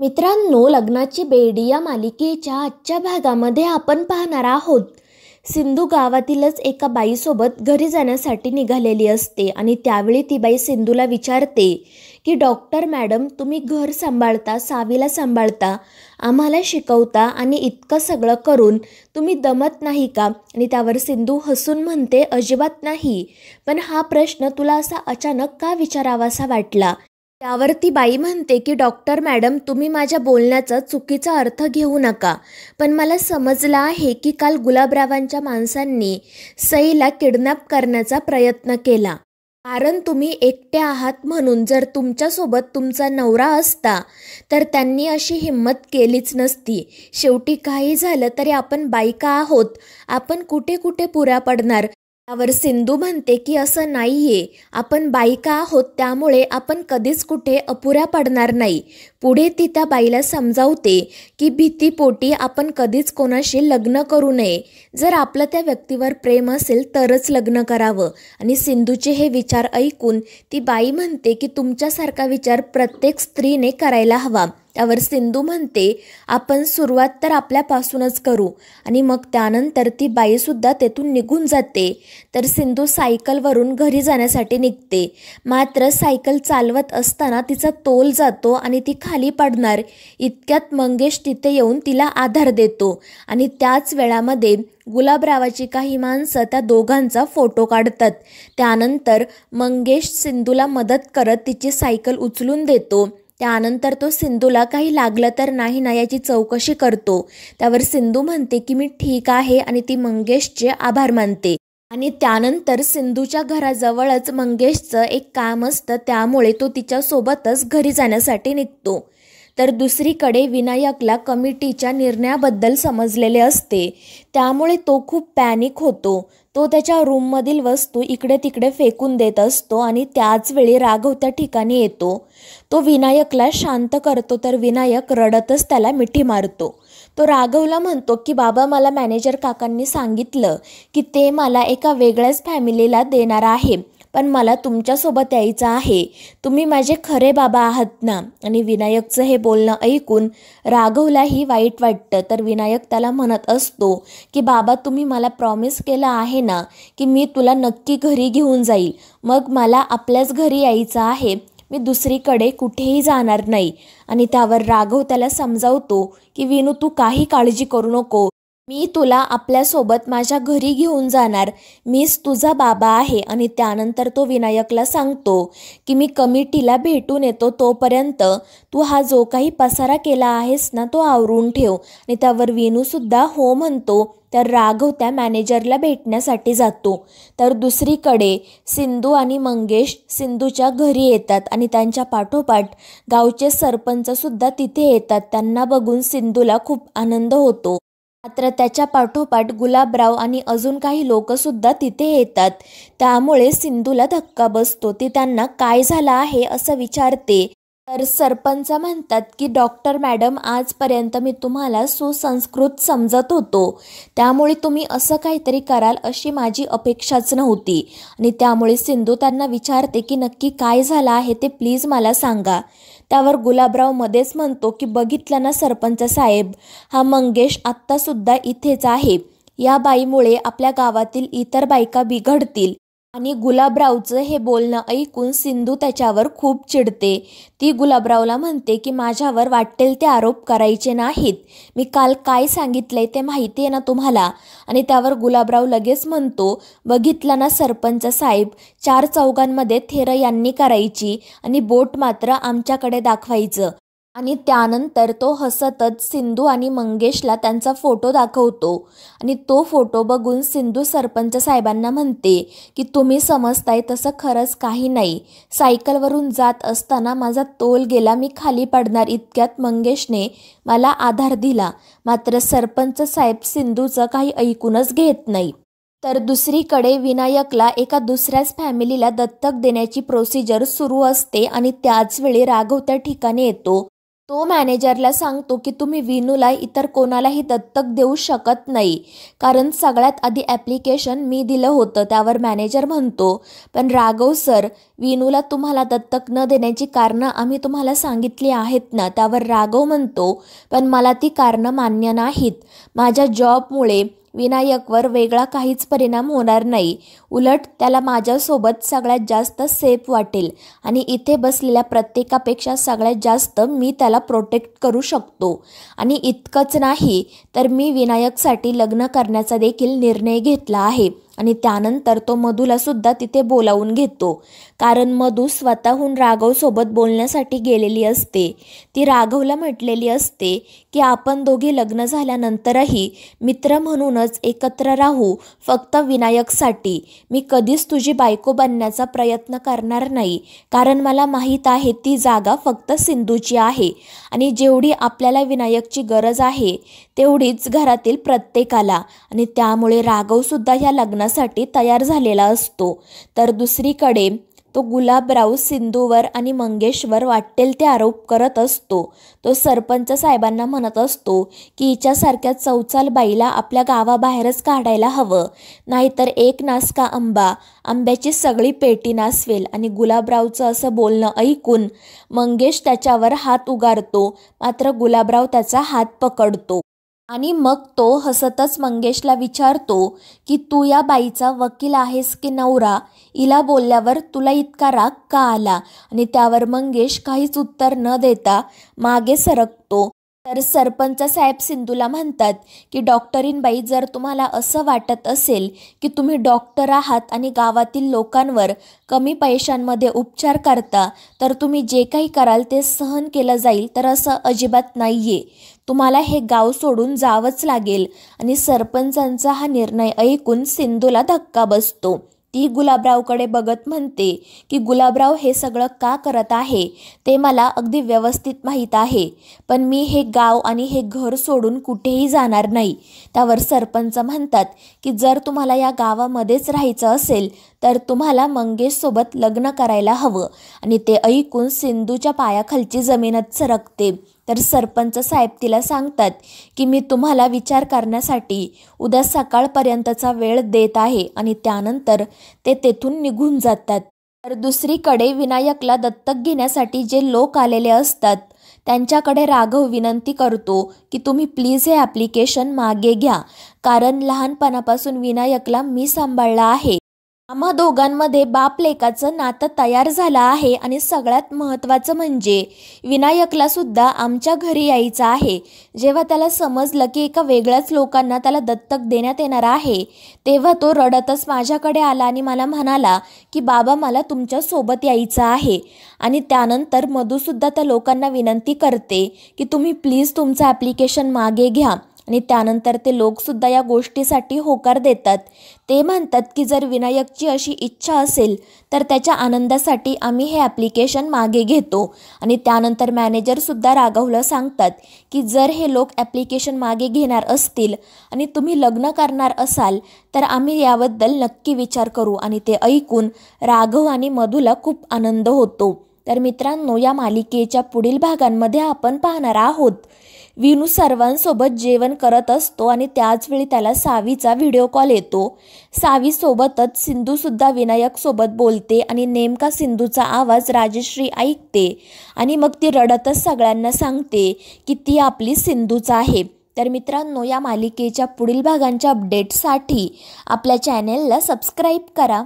मित्रांनो लग्नाची बेडी या मालिकेच्या आजच्या भागामध्ये आपण पाहणार आहोत सिंधू गावातीलच एका बाईसोबत घरी जाण्यासाठी निघालेली असते आणि त्यावेळी ती बाई सिंधूला विचारते की डॉक्टर मॅडम तुम्ही घर सांभाळता सावीला सांभाळता आम्हाला शिकवता आणि इतकं सगळं करून तुम्ही दमत नाही का आणि त्यावर सिंधू हसून म्हणते अजिबात नाही पण हा प्रश्न तुला असा अचानक का विचारावासा वाटला त्यावर ती बाई म्हणते की डॉक्टर मॅडम तुम्ही माझ्या बोलण्याचा चुकीचा अर्थ घेऊ नका पण मला समजलं आहे की काल गुलाबरावांच्या माणसांनी सईला किडनॅप करण्याचा प्रयत्न केला कारण तुम्ही एकट्या आहात म्हणून जर तुमच्यासोबत तुमचा नवरा असता तर त्यांनी अशी हिंमत केलीच नसती शेवटी काही झालं तरी आपण बायका आहोत आपण कुठे कुठे पुऱ्या पडणार त्यावर सिंधू म्हणते की असं नाहीये आपण बायका आहोत त्यामुळे आपण कधीच कुठे अपुऱ्या पडणार नाही पुढे ती त्या बाईला समजावते की भीतीपोटी आपण कधीच कोणाशी लग्न करू नये जर आपलं त्या व्यक्तीवर प्रेम असेल तरच लग्न करावं आणि सिंधूचे हे विचार ऐकून ती बाई म्हणते की तुमच्यासारखा विचार प्रत्येक स्त्रीने करायला हवा त्यावर सिंधू म्हणते आपण सुरुवात तर आपल्यापासूनच करू आणि मग त्यानंतर ती बाईसुद्धा तेथून निघून जाते तर सिंधू सायकलवरून घरी जाण्यासाठी निघते मात्र सायकल चालवत असताना तिचा तोल जातो आणि ती खाली पडणार इतक्यात मंगेश तिथे येऊन तिला आधार देतो आणि त्याच वेळामध्ये गुलाबरावाची काही माणसं त्या दोघांचा फोटो काढतात त्यानंतर मंगेश सिंधूला मदत करत तिची सायकल उचलून देतो त्यानंतर तो सिंधूला काही लागलं तर नाही ना याची चौकशी करतो त्यावर सिंधू म्हणते की मी ठीक आहे आणि ती मंगेशचे आभार मानते आणि त्यानंतर सिंधूच्या घराजवळच मंगेशचं एक काम असतं त्यामुळे तो तिच्यासोबतच घरी जाण्यासाठी निघतो तर दुसरीकडे विनायकला कमिटीच्या निर्णयाबद्दल समजलेले असते त्यामुळे तो खूप पॅनिक होतो तो त्याच्या रूममधील वस्तू इकडे तिकडे फेकून देत असतो आणि त्याचवेळी राघव त्या ठिकाणी येतो तो विनायकला शांत करतो तर विनायक रडतच त्याला मिठी मारतो तो राघवला म्हणतो की बाबा मला मॅनेजर काकांनी सांगितलं की ते मला एका वेगळ्याच फॅमिलीला देणार आहे पण मला तुमच्यासोबत यायचं आहे तुम्ही माझे खरे बाबा आहात ना आणि विनायकचं हे बोलणं ऐकून राघवलाही वाईट वाटतं तर विनायक त्याला म्हणत असतो की बाबा तुम्ही मला प्रॉमिस केलं आहे ना की मी तुला नक्की घरी घेऊन जाईल मग मला आपल्याच घरी यायचं आहे मी दुसरीकडे कुठेही जाणार नाही आणि त्यावर राघव त्याला समजावतो की विनू तू काही काळजी करू नको मी तुला आपल्यासोबत माझ्या घरी घेऊन जाणार मीच तुझा बाबा आहे आणि त्यानंतर तो विनायकला सांगतो की मी कमिटीला भेटून येतो तोपर्यंत तू हा जो काही पसारा केला आहेस ना तो आवरून ठेव आणि त्यावर सुद्धा हो म्हणतो तर राघव त्या मॅनेजरला भेटण्यासाठी जातो तर दुसरीकडे सिंधू आणि मंगेश सिंधूच्या घरी येतात आणि त्यांच्या पाठोपाठ गावचे सरपंचसुद्धा तिथे येतात त्यांना बघून सिंधूला खूप आनंद होतो मात्र त्याच्या पाठोपाठ गुलाबराव आणि अजून काही लोकसुद्धा तिथे येतात त्यामुळे सिंधूला धक्का बसतो ती त्यांना काय झालं आहे असं विचारते तर सरपंच म्हणतात की डॉक्टर मॅडम आजपर्यंत मी तुम्हाला सुसंस्कृत समजत होतो त्यामुळे तुम्ही असं काहीतरी कराल अशी माझी अपेक्षाच नव्हती आणि त्यामुळे सिंधू त्यांना विचारते की नक्की काय झालं आहे ते प्लीज मला सांगा त्यावर गुलाबराव मध्येच म्हणतो की बघितलं ना सरपंच साहेब हा मंगेश आत्तासुद्धा इथेच आहे या बाईमुळे आपल्या गावातील इतर बायका बिघडतील आणि गुलाबरावचं हे बोलणं ऐकून सिंधू त्याच्यावर खूप चिडते ती गुलाबरावला म्हणते की माझ्यावर वाटेल ते आरोप करायचे नाहीत मी काल काय सांगितलंय ते माहिती आहे ना तुम्हाला आणि त्यावर गुलाबराव लगेच म्हणतो बघितलं ना सरपंच साहेब चार चौघांमध्ये थेर यांनी करायची आणि बोट मात्र आमच्याकडे दाखवायचं आणि त्यानंतर तो हसतच सिंधू आणि मंगेशला त्यांचा फोटो दाखवतो आणि तो फोटो बघून सिंधू सरपंच साहेबांना म्हणते की तुम्ही समजताय तसं खरंच काही नाही सायकलवरून जात असताना माझा तोल गेला मी खाली पडणार इतक्यात मंगेशने मला आधार दिला मात्र सरपंच साहेब सिंधूचं काही ऐकूनच घेत नाही तर दुसरीकडे विनायकला एका दुसऱ्याच फॅमिलीला दत्तक देण्याची प्रोसिजर सुरू असते आणि त्याचवेळी राघव त्या ठिकाणी येतो तो मॅनेजरला सांगतो की तुम्ही विनूला इतर कोणालाही दत्तक देऊ शकत नाही कारण सगळ्यात आधी ॲप्लिकेशन मी दिलं होतं त्यावर मॅनेजर म्हणतो पण राघव सर विनूला तुम्हाला दत्तक न देण्याची कारणं आम्ही तुम्हाला सांगितली आहेत ना त्यावर राघव म्हणतो पण मला ती कारणं मान्य नाहीत माझ्या जॉबमुळे विनायकवर वेगळा काहीच परिणाम होणार नाही उलट त्याला माझ्यासोबत सगळ्यात जास्त सेफ वाटेल आणि इथे बसलेल्या प्रत्येकापेक्षा सगळ्यात जास्त मी त्याला प्रोटेक्ट करू शकतो आणि इतकंच नाही तर मी विनायकसाठी लग्न करण्याचा देखील निर्णय घेतला आहे आणि त्यानंतर तो मधूलासुद्धा तिथे बोलावून घेतो कारण मधू स्वतःहून राघवसोबत बोलण्यासाठी गेलेली असते ती राघवला म्हटलेली असते की आपण दोघे लग्न झाल्यानंतरही मित्र म्हणूनच एकत्र राहू फक्त विनायकसाठी मी कधीच तुझी बायको बनण्याचा प्रयत्न करणार नाही कारण मला माहीत आहे ती जागा फक्त सिंधूची आहे आणि जेवढी आपल्याला विनायकची गरज आहे तेवढीच घरातील प्रत्येकाला आणि त्यामुळे राघवसुद्धा या लग्ना साठी तयार झालेला असतो तर दुसरीकडे तो गुलाबराव सिंधूवर आणि मंगेशवर वाटेल ते आरोप करत असतो तो सरपंच साहेबांना म्हणत असतो की हिच्यासारख्या चौचाल बाईला आपल्या गावाबाहेरच काढायला हवं नाहीतर एक नासका आंबा आंब्याची सगळी पेटी नासवेल आणि गुलाबरावचं असं बोलणं ऐकून मंगेश त्याच्यावर हात उगारतो मात्र गुलाबराव त्याचा हात पकडतो आणि मग तो हसतच मंगेशला विचारतो की तू या बाईचा वकील आहेस की नवरा इला बोलल्यावर तुला इतका राग का आला आणि त्यावर मंगेश काहीच उत्तर न देता मागे सरकतो तर सरपंच साहेब सिंधूला म्हणतात की बाई जर तुम्हाला असं वाटत असेल की तुम्ही डॉक्टर आहात आणि गावातील लोकांवर कमी पैशांमध्ये उपचार करता तर तुम्ही जे काही कराल ते सहन केलं जाईल तर असं अजिबात नाही तुम्हाला हे गाव सोडून जावंच लागेल आणि सरपंचांचा हा निर्णय ऐकून सिंधूला धक्का बसतो ती गुलाबरावकडे बघत म्हणते की गुलाबराव हे सगळं का करत आहे ते मला अगदी व्यवस्थित माहीत आहे पण मी हे गाव आणि हे घर सोडून कुठेही जाणार नाही त्यावर सरपंच म्हणतात की जर तुम्हाला या गावामध्येच राहायचं असेल तर तुम्हाला मंगेशसोबत लग्न करायला हवं आणि ते ऐकून सिंधूच्या पायाखालची जमीनच सरकते तर सरपंच साहेब तिला सांगतात की मी तुम्हाला विचार करण्यासाठी उद्या सकाळपर्यंतचा वेळ देत आहे आणि त्यानंतर ते तेथून निघून जातात तर दुसरीकडे विनायकला दत्तक घेण्यासाठी जे लोक आलेले असतात त्यांच्याकडे राघव विनंती करतो की तुम्ही प्लीज हे ॲप्लिकेशन मागे घ्या कारण लहानपणापासून विनायकला मी सांभाळला आहे आम्हा दोघांमध्ये बाप लेकाचं नातं तयार झालं आहे आणि सगळ्यात महत्त्वाचं म्हणजे विनायकला सुद्धा आमच्या घरी यायचं आहे जेव्हा त्याला समजलं की एका वेगळ्याच लोकांना त्याला दत्तक देण्यात येणार आहे तेव्हा तो रडतच माझ्याकडे आला आणि मला म्हणाला की बाबा मला तुमच्या सोबत यायचं आहे आणि त्यानंतर मधूसुद्धा त्या लोकांना विनंती करते की तुम्ही प्लीज तुमचं ॲप्लिकेशन मागे घ्या आणि त्यानंतर ते लोकसुद्धा या गोष्टीसाठी होकार देतात ते म्हणतात की जर विनायकची अशी इच्छा असेल तर त्याच्या आनंदासाठी आम्ही हे ॲप्लिकेशन मागे घेतो आणि त्यानंतर मॅनेजरसुद्धा राघवला सांगतात की जर हे लोक ॲप्लिकेशन मागे घेणार असतील आणि तुम्ही लग्न करणार असाल तर आम्ही याबद्दल नक्की विचार करू आणि ते ऐकून राघव आणि मधूला खूप आनंद होतो तर मित्रांनो या मालिकेच्या पुढील भागांमध्ये आपण पाहणार आहोत विनू सर्वांसोबत जेवण करत असतो आणि त्याचवेळी त्याला सावीचा व्हिडिओ कॉल येतो सावीसोबतच सिंधूसुद्धा विनायकसोबत बोलते आणि नेमका सिंधूचा आवाज राजश्री ऐकते आणि मग ती रडतच सगळ्यांना सांगते की ती आपली सिंधूचा आहे तर मित्रांनो या मालिकेच्या पुढील भागांच्या अपडेटसाठी आपल्या चॅनेलला सबस्क्राईब करा